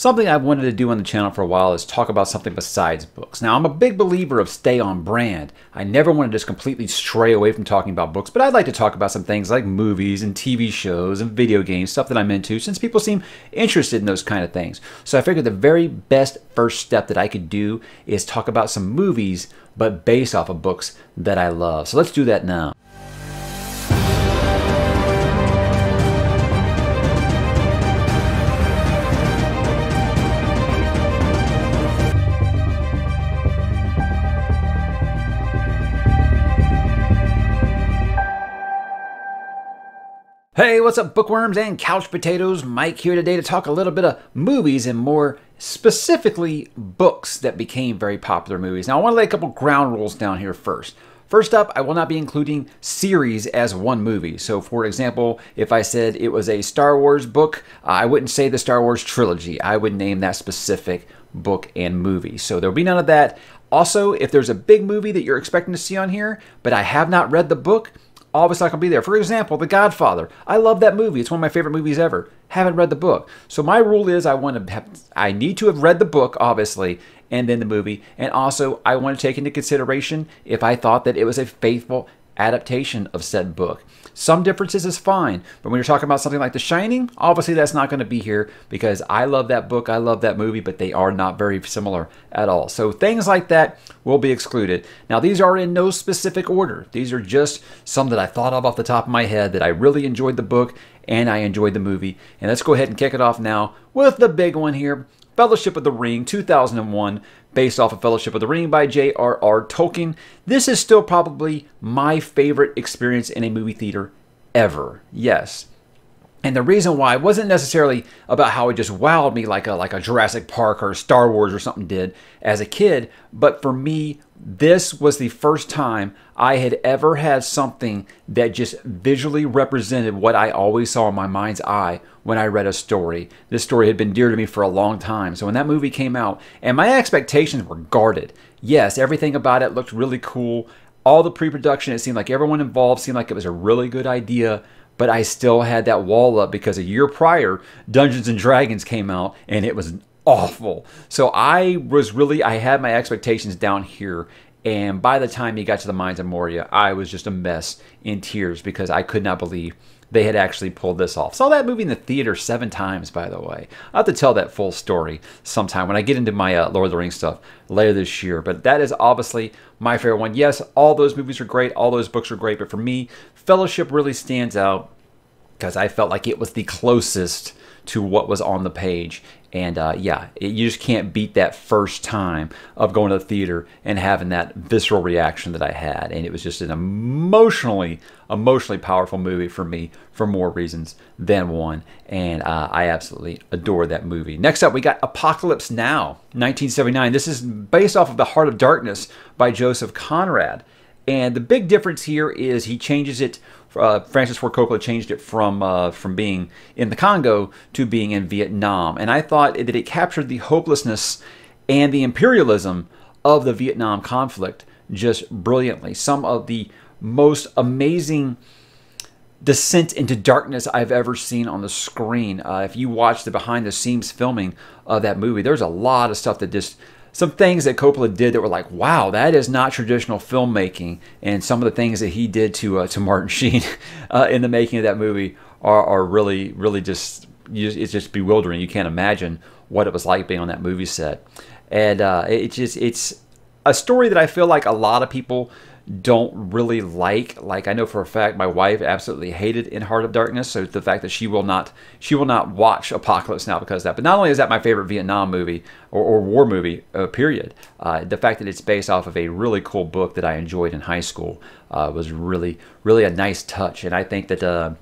Something I've wanted to do on the channel for a while is talk about something besides books. Now, I'm a big believer of stay on brand. I never want to just completely stray away from talking about books, but I'd like to talk about some things like movies and TV shows and video games, stuff that I'm into, since people seem interested in those kind of things. So I figured the very best first step that I could do is talk about some movies, but based off of books that I love. So let's do that now. Hey, what's up, bookworms and couch potatoes? Mike here today to talk a little bit of movies and more specifically books that became very popular movies. Now, I want to lay a couple ground rules down here first. First up, I will not be including series as one movie. So, for example, if I said it was a Star Wars book, I wouldn't say the Star Wars trilogy. I would name that specific book and movie. So, there'll be none of that. Also, if there's a big movie that you're expecting to see on here, but I have not read the book, always not going to be there. For example, The Godfather. I love that movie. It's one of my favorite movies ever. Haven't read the book. So my rule is I want to have, I need to have read the book obviously and then the movie and also I want to take into consideration if I thought that it was a faithful adaptation of said book. Some differences is fine, but when you're talking about something like The Shining, obviously that's not going to be here because I love that book, I love that movie, but they are not very similar at all. So things like that will be excluded. Now, these are in no specific order. These are just some that I thought of off the top of my head that I really enjoyed the book and I enjoyed the movie. And let's go ahead and kick it off now with the big one here. Fellowship of the Ring 2001 based off of Fellowship of the Ring by J.R.R. Tolkien. This is still probably my favorite experience in a movie theater ever. Yes. And the reason why it wasn't necessarily about how it just wowed me like a like a Jurassic Park or Star Wars or something did as a kid, but for me this was the first time I had ever had something that just visually represented what I always saw in my mind's eye when I read a story. This story had been dear to me for a long time. So when that movie came out, and my expectations were guarded. Yes, everything about it looked really cool. All the pre production, it seemed like everyone involved seemed like it was a really good idea but I still had that wall up because a year prior, Dungeons and Dragons came out and it was an awful. So I was really, I had my expectations down here. And by the time he got to the mines of Moria, I was just a mess in tears because I could not believe they had actually pulled this off. Saw that movie in the theater seven times, by the way. I'll have to tell that full story sometime when I get into my uh, Lord of the Rings stuff later this year. But that is obviously my favorite one. Yes, all those movies are great. All those books are great. But for me, Fellowship really stands out because I felt like it was the closest to what was on the page. And uh, yeah, it, you just can't beat that first time of going to the theater and having that visceral reaction that I had. And it was just an emotionally, emotionally powerful movie for me for more reasons than one. And uh, I absolutely adore that movie. Next up, we got Apocalypse Now, 1979. This is based off of The Heart of Darkness by Joseph Conrad. And the big difference here is he changes it uh, Francis Ford Coppola changed it from uh, from being in the Congo to being in Vietnam, and I thought that it captured the hopelessness and the imperialism of the Vietnam conflict just brilliantly. Some of the most amazing descent into darkness I've ever seen on the screen. Uh, if you watch the behind the scenes filming of that movie, there's a lot of stuff that just some things that Coppola did that were like, wow, that is not traditional filmmaking. And some of the things that he did to uh, to Martin Sheen uh, in the making of that movie are, are really, really just, it's just bewildering. You can't imagine what it was like being on that movie set. And uh, it just, it's a story that I feel like a lot of people don't really like. Like I know for a fact my wife absolutely hated In Heart of Darkness, so the fact that she will not she will not watch Apocalypse Now because that. But not only is that my favorite Vietnam movie or, or war movie, uh, period. Uh, the fact that it's based off of a really cool book that I enjoyed in high school uh, was really really a nice touch, and I think that uh,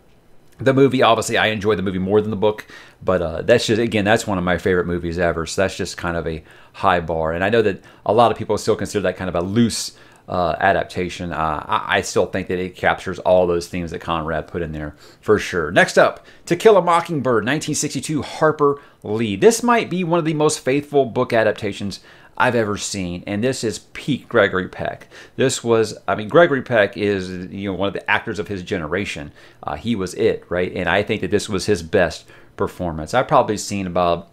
the movie obviously i enjoy the movie more than the book but uh, that's just again that's one of my favorite movies ever so that's just kind of a high bar and i know that a lot of people still consider that kind of a loose uh, adaptation. Uh, I, I, still think that it captures all those themes that Conrad put in there for sure. Next up, To Kill a Mockingbird, 1962, Harper Lee. This might be one of the most faithful book adaptations I've ever seen, and this is peak Gregory Peck. This was, I mean, Gregory Peck is you know one of the actors of his generation. Uh, he was it, right? And I think that this was his best performance. I've probably seen about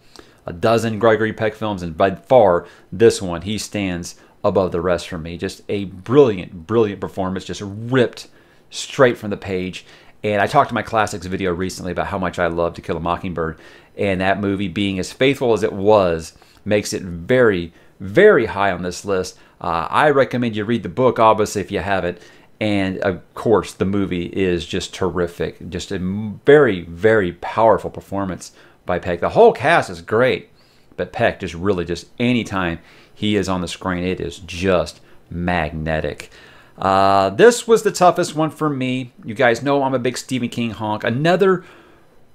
a dozen Gregory Peck films, and by far this one, he stands above the rest for me. Just a brilliant, brilliant performance, just ripped straight from the page. And I talked to my classics video recently about how much I love To Kill a Mockingbird. And that movie, being as faithful as it was, makes it very, very high on this list. Uh, I recommend you read the book, obviously, if you haven't. And of course, the movie is just terrific. Just a very, very powerful performance by Peck. The whole cast is great, but Peck just really just anytime he is on the screen. It is just magnetic. Uh, this was the toughest one for me. You guys know I'm a big Stephen King honk. Another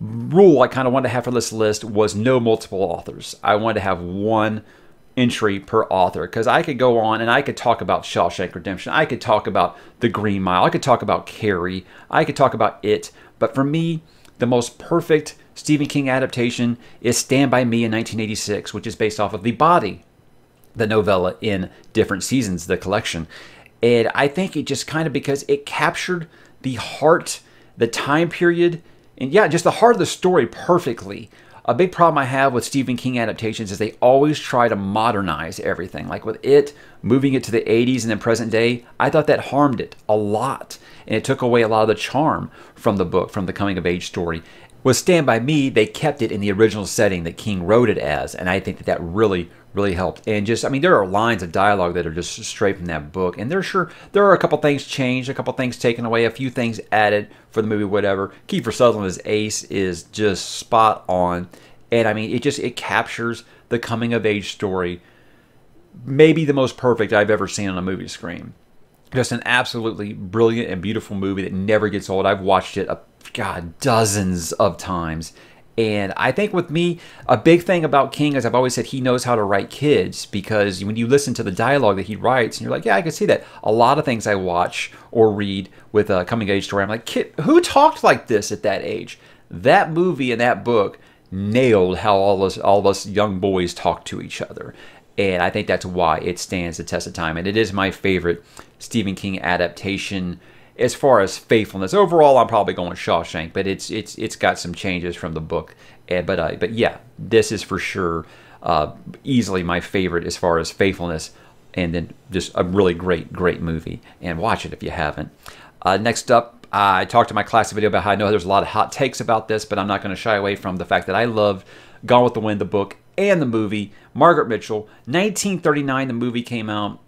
rule I kind of wanted to have for this list was no multiple authors. I wanted to have one entry per author because I could go on and I could talk about Shawshank Redemption. I could talk about The Green Mile. I could talk about Carrie. I could talk about It. But for me, the most perfect Stephen King adaptation is Stand By Me in 1986, which is based off of the body the novella in different seasons, the collection. And I think it just kind of because it captured the heart, the time period, and yeah, just the heart of the story perfectly. A big problem I have with Stephen King adaptations is they always try to modernize everything. Like with it, moving it to the 80s and then present day, I thought that harmed it a lot. And it took away a lot of the charm from the book, from the coming of age story with Stand By Me, they kept it in the original setting that King wrote it as, and I think that that really, really helped. And just, I mean, there are lines of dialogue that are just straight from that book, and there's sure there are a couple things changed, a couple things taken away, a few things added for the movie, whatever. Kiefer Sutherland's Ace is just spot on, and I mean, it just it captures the coming of age story, maybe the most perfect I've ever seen on a movie screen just an absolutely brilliant and beautiful movie that never gets old. I've watched it, a, God, dozens of times. And I think with me, a big thing about King is I've always said he knows how to write kids because when you listen to the dialogue that he writes, and you're like, yeah, I can see that. A lot of things I watch or read with a coming age story, I'm like, kid, who talked like this at that age? That movie and that book nailed how all us all of us young boys talk to each other. And I think that's why it stands the test of time. And it is my favorite Stephen King adaptation. As far as faithfulness, overall, I'm probably going Shawshank, but it's it's it's got some changes from the book. Eh, but uh, but yeah, this is for sure uh, easily my favorite as far as faithfulness, and then just a really great great movie. And watch it if you haven't. Uh, next up, I talked in my classic video about how I know there's a lot of hot takes about this, but I'm not going to shy away from the fact that I love Gone with the Wind, the book, and the movie. Margaret Mitchell, 1939, the movie came out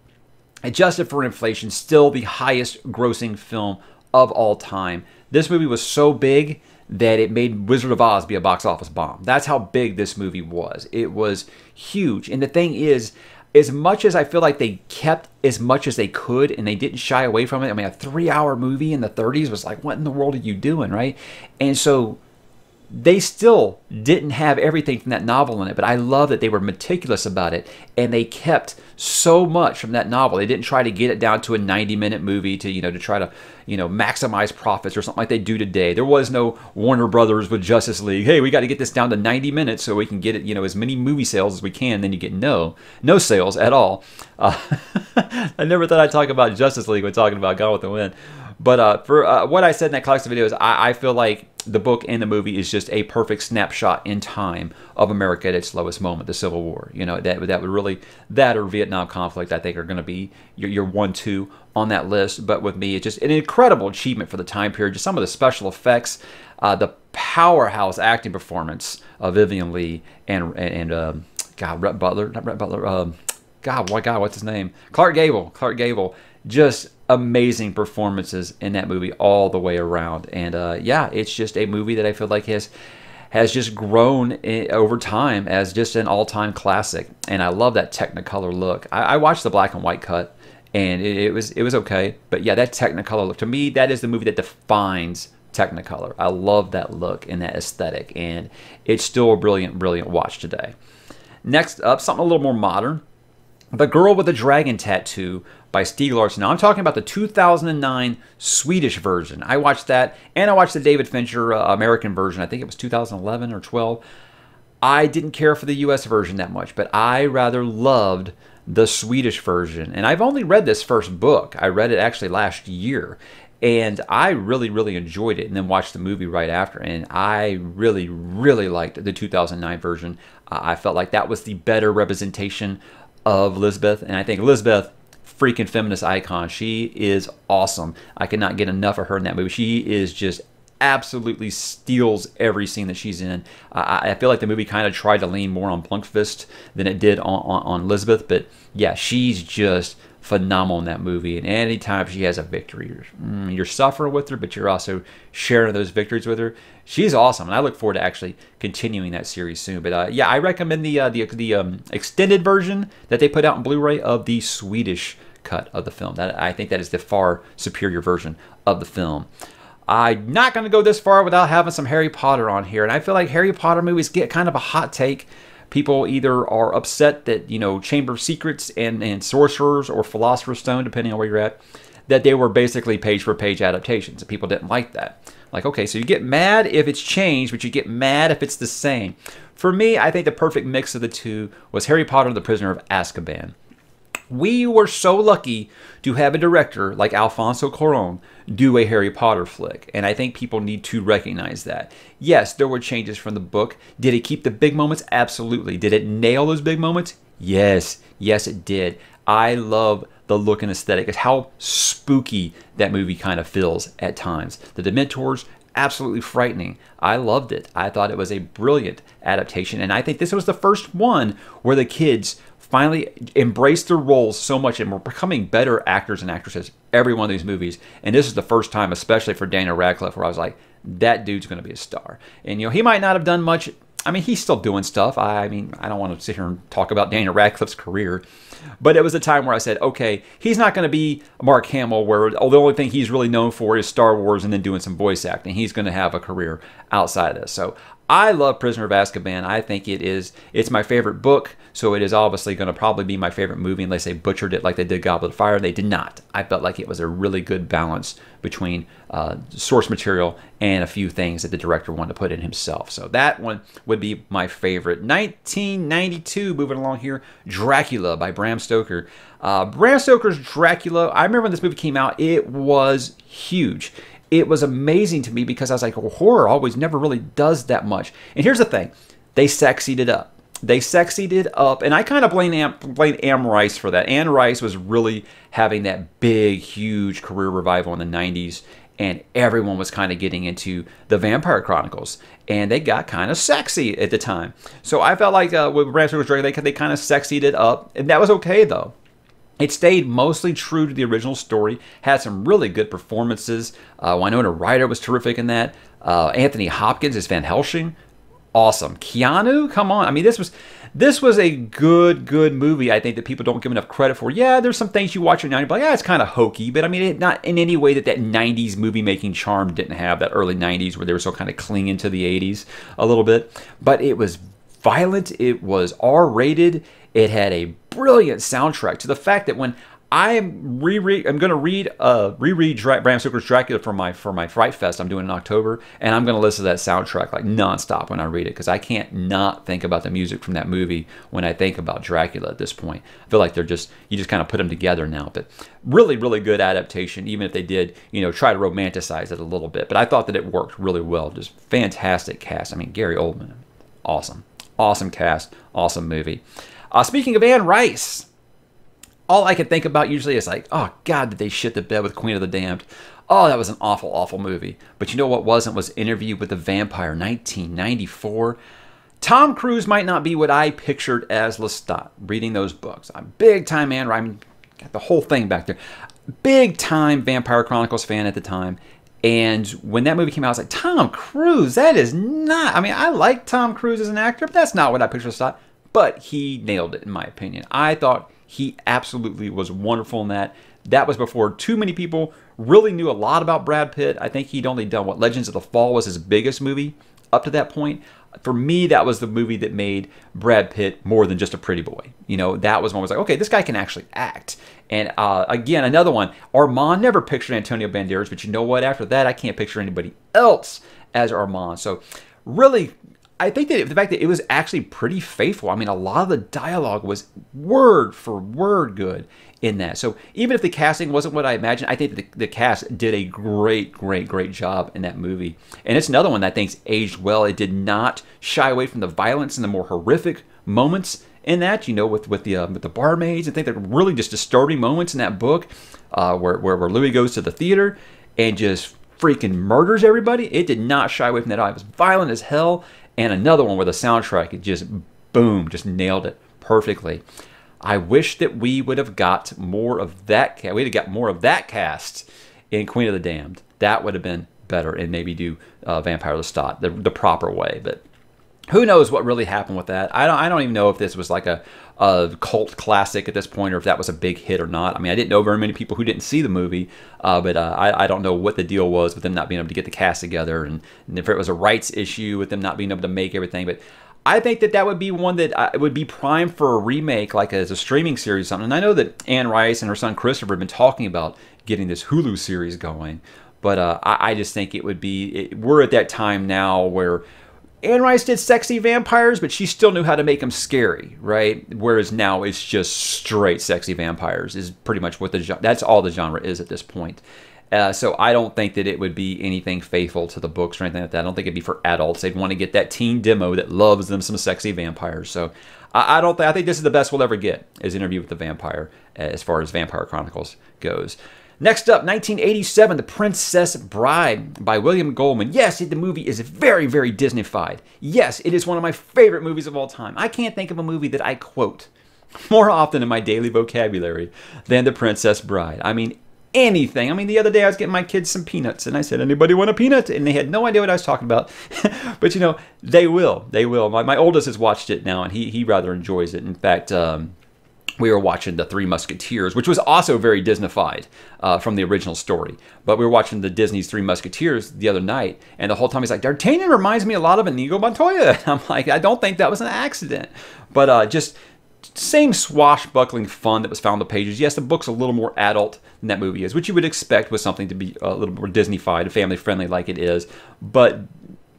adjusted for inflation, still the highest grossing film of all time. This movie was so big that it made Wizard of Oz be a box office bomb. That's how big this movie was. It was huge. And the thing is, as much as I feel like they kept as much as they could and they didn't shy away from it, I mean, a three hour movie in the 30s was like, what in the world are you doing, right? And so they still didn't have everything from that novel in it, but I love that they were meticulous about it and they kept so much from that novel. They didn't try to get it down to a 90-minute movie to, you know, to try to, you know, maximize profits or something like they do today. There was no Warner Brothers with Justice League. Hey, we got to get this down to 90 minutes so we can get it, you know, as many movie sales as we can. Then you get no, no sales at all. Uh, I never thought I'd talk about Justice League when talking about Gone with the Wind. But uh, for uh, what I said in that collection video is I, I feel like the book and the movie is just a perfect snapshot in time of America at its lowest moment, the Civil War. You know that that would really that or Vietnam conflict I think are going to be your, your one two on that list. But with me, it's just an incredible achievement for the time period. Just some of the special effects, uh, the powerhouse acting performance of Vivian Lee and and, uh, God Rhett Butler, not Rhett Butler. Um, God, what God, what's his name? Clark Gable. Clark Gable. Just amazing performances in that movie all the way around. And uh, yeah, it's just a movie that I feel like has has just grown in, over time as just an all-time classic. And I love that Technicolor look. I, I watched the black and white cut, and it, it, was it was okay. But yeah, that Technicolor look to me that is the movie that defines Technicolor. I love that look and that aesthetic, and it's still a brilliant, brilliant watch today. Next up, something a little more modern. The Girl with the Dragon Tattoo by Stieg Larsson. Now, I'm talking about the 2009 Swedish version. I watched that, and I watched the David Fincher uh, American version. I think it was 2011 or 12. I didn't care for the US version that much, but I rather loved the Swedish version. And I've only read this first book. I read it actually last year. And I really, really enjoyed it and then watched the movie right after. And I really, really liked the 2009 version. Uh, I felt like that was the better representation of Lisbeth. And I think Lisbeth freaking feminist icon. She is awesome. I cannot get enough of her in that movie. She is just absolutely steals every scene that she's in. I, I feel like the movie kind of tried to lean more on Plunkfist than it did on, on, on Elizabeth, but yeah, she's just phenomenal in that movie. And anytime she has a victory, you're, mm, you're, suffering with her, but you're also sharing those victories with her. She's awesome, and I look forward to actually continuing that series soon. But uh, yeah, I recommend the uh, the the um, extended version that they put out in Blu-ray of the Swedish cut of the film. That I think that is the far superior version of the film. I'm not going to go this far without having some Harry Potter on here, and I feel like Harry Potter movies get kind of a hot take. People either are upset that you know Chamber of Secrets and and Sorcerers or Philosopher's Stone, depending on where you're at, that they were basically page for page adaptations, and people didn't like that. Like, okay, so you get mad if it's changed, but you get mad if it's the same. For me, I think the perfect mix of the two was Harry Potter and the Prisoner of Azkaban. We were so lucky to have a director like Alfonso Cuaron do a Harry Potter flick, and I think people need to recognize that. Yes, there were changes from the book. Did it keep the big moments? Absolutely. Did it nail those big moments? Yes, yes, it did. I love the look and aesthetic. It's how spooky that movie kind of feels at times. The Dementors, absolutely frightening. I loved it. I thought it was a brilliant adaptation, and I think this was the first one where the kids finally embraced their roles so much and were becoming better actors and actresses every one of these movies. And this is the first time, especially for Daniel Radcliffe, where I was like, that dude's going to be a star. And, you know, he might not have done much. I mean, he's still doing stuff. I mean, I don't want to sit here and talk about Daniel Radcliffe's career. But it was a time where I said, okay, he's not going to be Mark Hamill, where the only thing he's really known for is Star Wars and then doing some voice acting. He's going to have a career outside of this. So I love Prisoner of Azkaban. I think it is it's my favorite book, so it is obviously going to probably be my favorite movie unless they butchered it like they did Goblet of Fire. They did not. I felt like it was a really good balance between uh, source material and a few things that the director wanted to put in himself. So that one would be my favorite. 1992, moving along here, Dracula by Bram Stoker. Uh, Bram Stoker's Dracula. I remember when this movie came out, it was huge it was amazing to me because I was like, well, horror always never really does that much. And here's the thing they sexied it up. They sexied it up, and I kind of blame Am, blame Am Rice for that. Anne Rice was really having that big, huge career revival in the 90s, and everyone was kind of getting into the Vampire Chronicles, and they got kind of sexy at the time. So I felt like uh, with Bram was Dragon, they, they kind of sexied it up, and that was okay though. It stayed mostly true to the original story, had some really good performances. Uh, Winona Ryder was terrific in that. Uh, Anthony Hopkins as Van Helsing, awesome. Keanu, come on. I mean, this was this was a good, good movie. I think that people don't give enough credit for. Yeah, there's some things you watch in the 90s, but yeah, it's kind of hokey. But I mean, it, not in any way that that 90s movie making charm didn't have. That early 90s where they were so kind of clinging to the 80s a little bit. But it was violent. It was R rated. It had a brilliant soundtrack to the fact that when I'm reread, I'm going to read, uh, reread Dra- Bram Stoker's Dracula for my for my Fright Fest I'm doing in October, and I'm going to listen to that soundtrack like nonstop when I read it because I can't not think about the music from that movie when I think about Dracula at this point. I feel like they're just you just kind of put them together now, but really really good adaptation. Even if they did you know try to romanticize it a little bit, but I thought that it worked really well. Just fantastic cast. I mean Gary Oldman, awesome, awesome cast, awesome movie. Uh, speaking of Anne Rice, all I can think about usually is like, oh God, did they shit the bed with Queen of the Damned? Oh, that was an awful, awful movie. But you know what wasn't was Interview with the Vampire, 1994. Tom Cruise might not be what I pictured as Lestat reading those books. I'm big time Anne Rice, got the whole thing back there. Big time Vampire Chronicles fan at the time. And when that movie came out, I was like, Tom Cruise, that is not. I mean, I like Tom Cruise as an actor, but that's not what I pictured Lestat but he nailed it in my opinion. I thought he absolutely was wonderful in that. That was before too many people really knew a lot about Brad Pitt. I think he'd only done what Legends of the Fall was his biggest movie up to that point. For me, that was the movie that made Brad Pitt more than just a pretty boy. You know, that was when I was like, okay, this guy can actually act. And uh, again, another one, Armand never pictured Antonio Banderas, but you know what? After that, I can't picture anybody else as Armand. So, really I think that the fact that it was actually pretty faithful. I mean, a lot of the dialogue was word for word good in that. So even if the casting wasn't what I imagined, I think the, the cast did a great, great, great job in that movie. And it's another one that I think's aged well. It did not shy away from the violence and the more horrific moments in that. You know, with with the uh, with the barmaids, I think they're really just disturbing moments in that book, uh, where, where where Louis goes to the theater and just freaking murders everybody. It did not shy away from that. It was violent as hell and another one where the soundtrack just boom, just nailed it perfectly. I wish that we would have got more of that. We'd have got more of that cast in Queen of the Damned. That would have been better, and maybe do uh, Vampire Lestat the, the proper way. But who knows what really happened with that? I don't. I don't even know if this was like a a cult classic at this point or if that was a big hit or not. I mean, I didn't know very many people who didn't see the movie, uh, but uh, I, I, don't know what the deal was with them not being able to get the cast together and, and, if it was a rights issue with them not being able to make everything. But I think that that would be one that I, uh, would be prime for a remake, like as a streaming series or something. And I know that Anne Rice and her son Christopher have been talking about getting this Hulu series going, but uh, I, I, just think it would be, it, we're at that time now where Anne Rice did sexy vampires, but she still knew how to make them scary, right? Whereas now it's just straight sexy vampires is pretty much what the that's all the genre is at this point. Uh, so I don't think that it would be anything faithful to the books or anything like that. I don't think it'd be for adults. They'd want to get that teen demo that loves them some sexy vampires. So I, I don't. think I think this is the best we'll ever get is Interview with the Vampire uh, as far as Vampire Chronicles goes. Next up, 1987, The Princess Bride by William Goldman. Yes, the movie is very, very Disneyfied. Yes, it is one of my favorite movies of all time. I can't think of a movie that I quote more often in my daily vocabulary than The Princess Bride. I mean, anything. I mean, the other day I was getting my kids some peanuts and I said, anybody want a peanut? And they had no idea what I was talking about. but you know, they will. They will. My, my oldest has watched it now and he, he rather enjoys it. In fact, um, we were watching The Three Musketeers, which was also very Disneyfied uh, from the original story. But we were watching the Disney's Three Musketeers the other night, and the whole time he's like, D'Artagnan reminds me a lot of Inigo Montoya. And I'm like, I don't think that was an accident. But uh, just same swashbuckling fun that was found on the pages. Yes, the book's a little more adult than that movie is, which you would expect with something to be a little more Disneyfied, family friendly like it is. But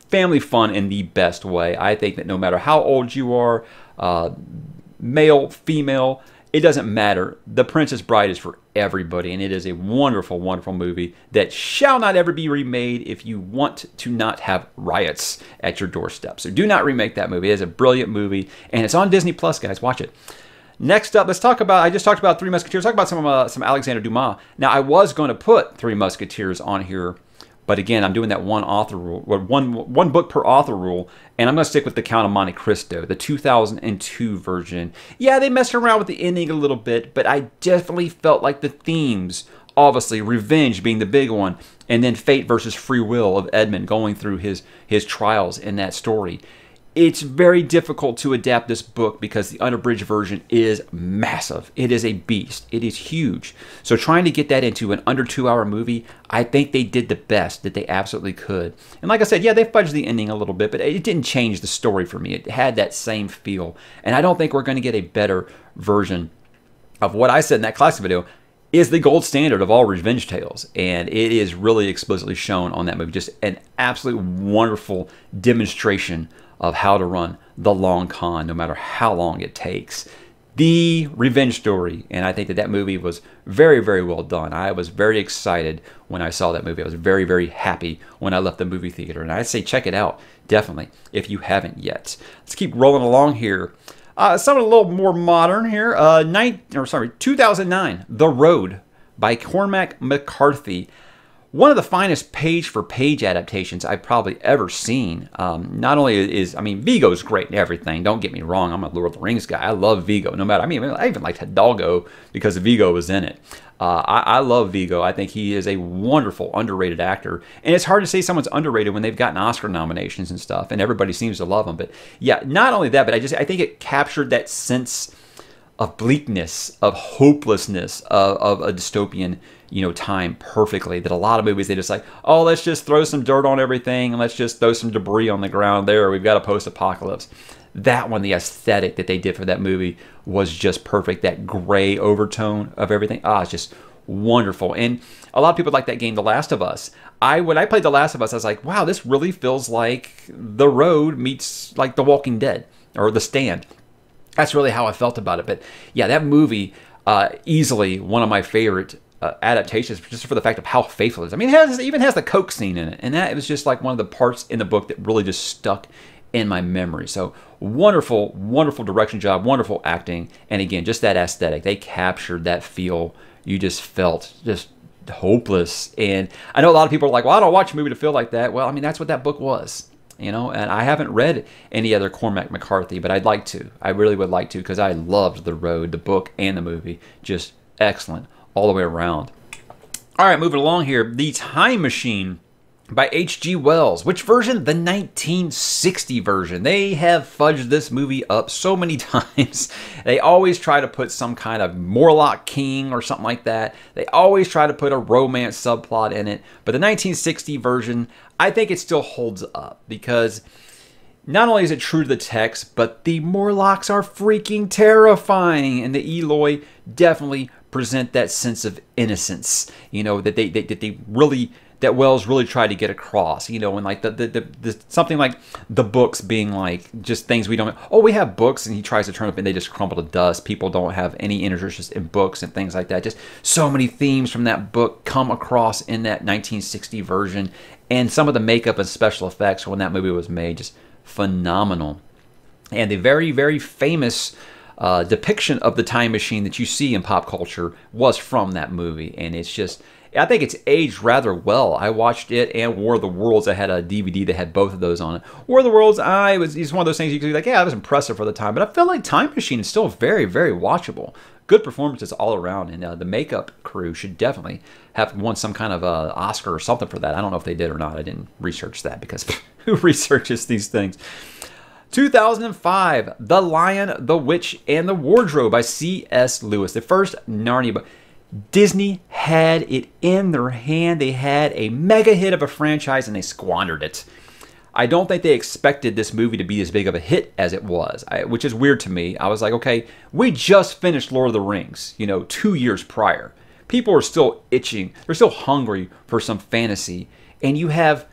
family fun in the best way. I think that no matter how old you are, uh, male, female, it doesn't matter. The Princess Bride is for everybody, and it is a wonderful, wonderful movie that shall not ever be remade if you want to not have riots at your doorstep. So do not remake that movie. It is a brilliant movie, and it's on Disney Plus, guys. Watch it. Next up, let's talk about. I just talked about Three Musketeers. Talk about some uh, some Alexander Dumas. Now, I was going to put Three Musketeers on here but again, I'm doing that one author rule, one one book per author rule, and I'm going to stick with the Count of Monte Cristo, the 2002 version. Yeah, they messed around with the ending a little bit, but I definitely felt like the themes, obviously revenge being the big one, and then fate versus free will of Edmund going through his his trials in that story it's very difficult to adapt this book because the unabridged version is massive. It is a beast. It is huge. So trying to get that into an under two hour movie, I think they did the best that they absolutely could. And like I said, yeah, they fudged the ending a little bit, but it didn't change the story for me. It had that same feel. And I don't think we're going to get a better version of what I said in that classic video is the gold standard of all revenge tales and it is really explicitly shown on that movie just an absolute wonderful demonstration of how to run the long con, no matter how long it takes. The revenge story. And I think that that movie was very, very well done. I was very excited when I saw that movie. I was very, very happy when I left the movie theater. And I say, check it out, definitely, if you haven't yet. Let's keep rolling along here. Uh, something a little more modern here. Uh, nine, or sorry, 2009, The Road by Cormac McCarthy one of the finest page-for-page -page adaptations I've probably ever seen. Um, not only is, I mean, Vigo's great and everything. Don't get me wrong. I'm a Lord of the Rings guy. I love Vigo. No matter, I mean, I even liked Hidalgo because Vigo was in it. Uh, I, I, love Vigo. I think he is a wonderful, underrated actor. And it's hard to say someone's underrated when they've gotten Oscar nominations and stuff, and everybody seems to love him. But yeah, not only that, but I just I think it captured that sense of bleakness, of hopelessness, of, of a dystopian you know, time perfectly. That a lot of movies, they just like, oh, let's just throw some dirt on everything and let's just throw some debris on the ground there. We've got a post apocalypse. That one, the aesthetic that they did for that movie was just perfect. That gray overtone of everything. Ah, it's just wonderful. And a lot of people like that game, The Last of Us. I when I played The Last of Us, I was like, wow, this really feels like The Road meets like The Walking Dead or The Stand. That's really how I felt about it. But yeah, that movie uh, easily one of my favorite uh, adaptations just for the fact of how faithful it is. I mean, it, has, it even has the Coke scene in it, and that was just like one of the parts in the book that really just stuck in my memory. So wonderful, wonderful direction job, wonderful acting, and again, just that aesthetic. They captured that feel you just felt just hopeless. And I know a lot of people are like, well, I don't watch a movie to feel like that. Well, I mean, that's what that book was. You know, and I haven't read any other Cormac McCarthy, but I'd like to. I really would like to because I loved The Road, the book, and the movie. Just excellent all the way around. All right, moving along here. The Time Machine by H.G. Wells. Which version? The 1960 version. They have fudged this movie up so many times. they always try to put some kind of Morlock King or something like that. They always try to put a romance subplot in it. But the 1960 version, I think it still holds up because not only is it true to the text, but the Morlocks are freaking terrifying, and the Eloi definitely present that sense of innocence, you know, that they, they that they really that Wells really tried to get across, you know, and like the, the, the, the, something like the books being like just things we don't. Oh, we have books, and he tries to turn up, and they just crumble to dust. People don't have any interest in books and things like that. Just so many themes from that book come across in that 1960 version, and some of the makeup and special effects when that movie was made just phenomenal. And the very very famous uh, depiction of the time machine that you see in pop culture was from that movie. And it's just, I think it's aged rather well. I watched it and War of the Worlds. I had a DVD that had both of those on it. War of the Worlds, I was it's one of those things you could be like, yeah, that was impressive for the time, but I felt like Time Machine is still very, very watchable. Good performances all around, and uh, the makeup crew should definitely have won some kind of uh, Oscar or something for that. I don't know if they did or not. I didn't research that because who researches these things? 2005, The Lion, the Witch, and the Wardrobe by C.S. Lewis, the first Narnia book. Disney had it in their hand. They had a mega hit of a franchise and they squandered it. I don't think they expected this movie to be as big of a hit as it was, I, which is weird to me. I was like, okay, we just finished Lord of the Rings, you know, two years prior. People are still itching, they're still hungry for some fantasy, and you have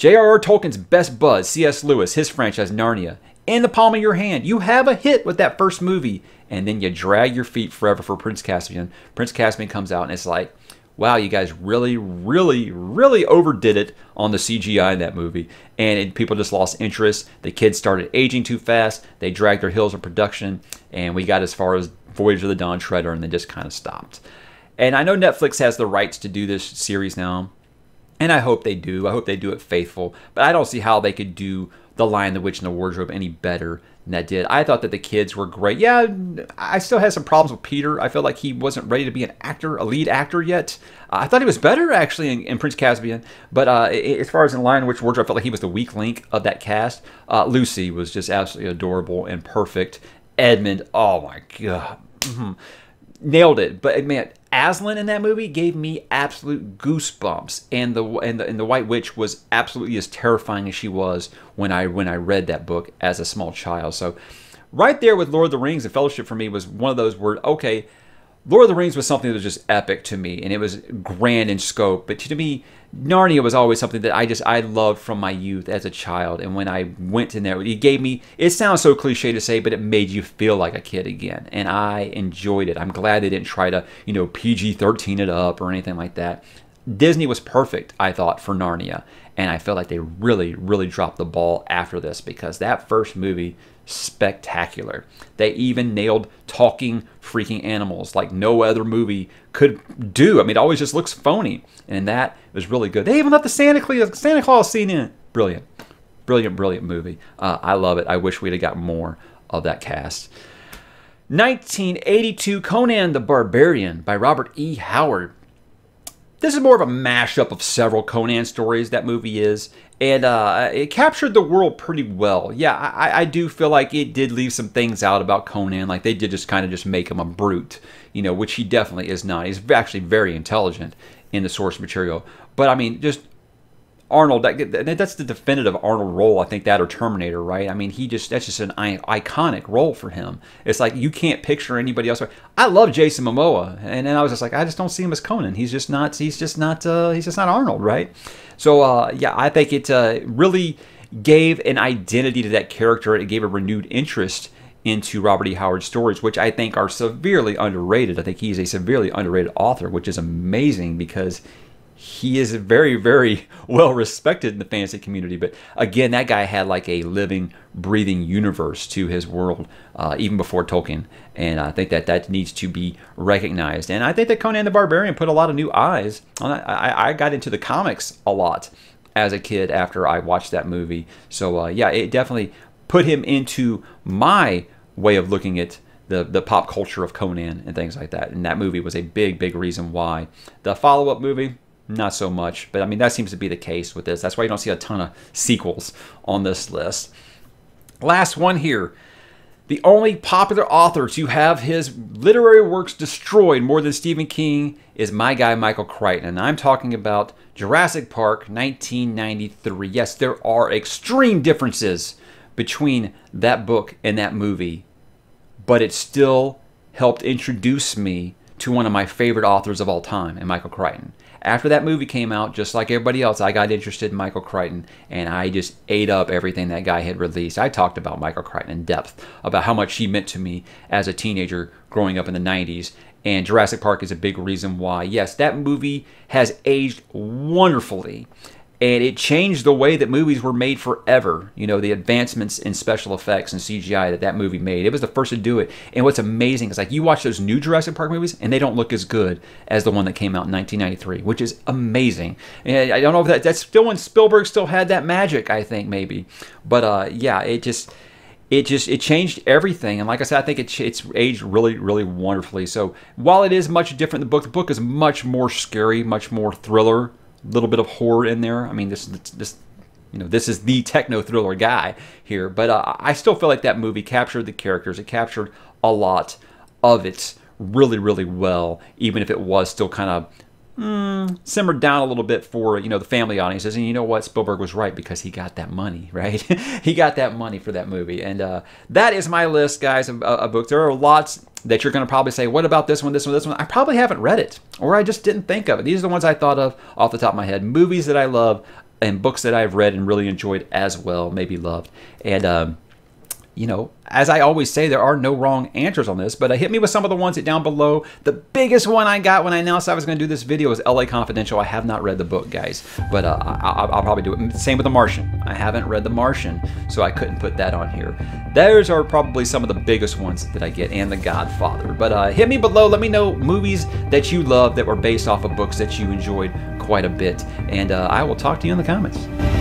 J.R.R. Tolkien's best buzz, C.S. Lewis, his franchise, Narnia, in the palm of your hand. You have a hit with that first movie, and then you drag your feet forever for Prince Caspian. Prince Caspian comes out, and it's like, wow, you guys really, really, really overdid it on the CGI in that movie. And it, people just lost interest. The kids started aging too fast. They dragged their heels in production. And we got as far as Voyage of the Dawn Treader and they just kind of stopped. And I know Netflix has the rights to do this series now. And I hope they do. I hope they do it faithful. But I don't see how they could do The Lion, the Witch, and the Wardrobe any better than that did. I thought that the kids were great. Yeah, I still had some problems with Peter. I felt like he wasn't ready to be an actor, a lead actor yet. I thought he was better, actually, in, in Prince Caspian. But uh, as far as in Lion, the Witch, Wardrobe, I felt like he was the weak link of that cast. Uh, Lucy was just absolutely adorable and perfect. Edmund, oh my God. Mm -hmm. Nailed it. But man, Aslan in that movie gave me absolute goosebumps, and the and the, and the White Witch was absolutely as terrifying as she was when I when I read that book as a small child. So, right there with Lord of the Rings and Fellowship for me was one of those where okay, Lord of the Rings was something that was just epic to me, and it was grand in scope. But to me, Narnia was always something that I just I loved from my youth as a child. And when I went in there, it gave me. It sounds so cliche to say, but it made you feel like a kid again, and I enjoyed it. I'm glad they didn't try to you know PG-13 it up or anything like that. Disney was perfect, I thought, for Narnia. And I felt like they really, really dropped the ball after this because that first movie, spectacular. They even nailed talking freaking animals like no other movie could do. I mean, it always just looks phony. And that was really good. They even left the Santa Claus, Santa Claus scene in. Brilliant. Brilliant, brilliant movie. Uh, I love it. I wish we'd have got more of that cast. 1982 Conan the Barbarian by Robert E. Howard. This is more of a mashup of several Conan stories, that movie is, and uh, it captured the world pretty well. Yeah, I, I, do feel like it did leave some things out about Conan, like they did just kind of just make him a brute, you know, which he definitely is not. He's actually very intelligent in the source material. But I mean, just Arnold, that, that's the definitive Arnold role, I think, that or Terminator, right? I mean, he just, that's just an iconic role for him. It's like you can't picture anybody else. I love Jason Momoa, and then I was just like, I just don't see him as Conan. He's just not, he's just not, uh, he's just not Arnold, right? So, uh, yeah, I think it uh, really gave an identity to that character. It gave a renewed interest into Robert E. Howard's stories, which I think are severely underrated. I think he's a severely underrated author, which is amazing because he is very, very well respected in the fantasy community. But again, that guy had like a living, breathing universe to his world, uh, even before Tolkien. And I think that that needs to be recognized. And I think that Conan the Barbarian put a lot of new eyes on it. I, I got into the comics a lot as a kid after I watched that movie. So uh, yeah, it definitely put him into my way of looking at the, the pop culture of Conan and things like that. And that movie was a big, big reason why. The follow-up movie, not so much. But I mean, that seems to be the case with this. That's why you don't see a ton of sequels on this list. Last one here. The only popular author to have his literary works destroyed more than Stephen King is my guy Michael Crichton. And I'm talking about Jurassic Park 1993. Yes, there are extreme differences between that book and that movie, but it still helped introduce me to one of my favorite authors of all time, and Michael Crichton. After that movie came out, just like everybody else, I got interested in Michael Crichton and I just ate up everything that guy had released. I talked about Michael Crichton in depth, about how much he meant to me as a teenager growing up in the 90s. And Jurassic Park is a big reason why. Yes, that movie has aged wonderfully and it changed the way that movies were made forever. You know, the advancements in special effects and CGI that that movie made. It was the first to do it. And what's amazing is like you watch those new Jurassic Park movies, and they don't look as good as the one that came out in 1993, which is amazing. And I don't know if that that's still when Spielberg still had that magic. I think maybe, but uh, yeah, it just it just it changed everything and like i said i think it, it's aged really really wonderfully so while it is much different the book the book is much more scary much more thriller little bit of horror in there. I mean, this this you know this is the techno thriller guy here, but uh, I still feel like that movie captured the characters. It captured a lot of it really really well, even if it was still kind of mm, simmered down a little bit for you know the family audiences. And you know what, Spielberg was right because he got that money, right? he got that money for that movie, and uh, that is my list, guys, of, uh, of books. There are lots that you're going to probably say, what about this one, this one, this one? I probably haven't read it, or I just didn't think of it. These are the ones I thought of off the top of my head. Movies that I love and books that I've read and really enjoyed as well, maybe loved, and. Um, you know, as I always say, there are no wrong answers on this, but uh, hit me with some of the ones that down below. The biggest one I got when I announced I was going to do this video was LA Confidential. I have not read the book, guys, but uh, I, will probably do it. Same with The Martian. I haven't read The Martian, so I couldn't put that on here. Those are probably some of the biggest ones that I get, and The Godfather. But uh, hit me below. Let me know movies that you love that were based off of books that you enjoyed quite a bit, and uh, I will talk to you in the comments.